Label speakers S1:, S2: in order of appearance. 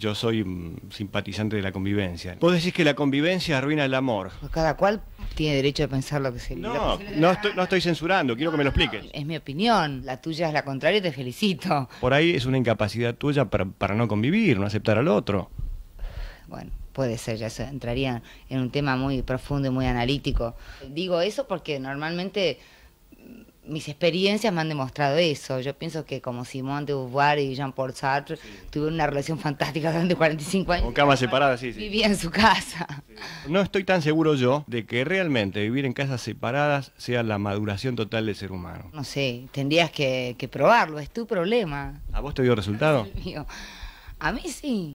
S1: Yo soy mm, simpatizante de la convivencia.
S2: Vos decís que la convivencia
S1: arruina el amor. cada cual tiene derecho a pensar lo que se No, no, estoy, no estoy censurando, quiero que me lo expliques.
S2: Es mi opinión, la tuya es la contraria y te felicito.
S1: Por ahí es una incapacidad tuya para, para no convivir, no aceptar al otro.
S2: Bueno, puede ser, ya entraría en un tema muy profundo y muy analítico. Digo eso porque normalmente mis experiencias me han demostrado eso. Yo pienso que como Simón de Beauvoir y Jean-Paul Sartre tuvieron una relación fantástica durante 45 años. Con
S1: camas separadas, sí, sí.
S2: Vivía en su casa.
S1: No estoy tan seguro yo de que realmente vivir en casas separadas sea la maduración total del ser humano.
S2: No sé, tendrías que, probarlo, es tu problema. ¿A vos te dio resultado? A mí sí.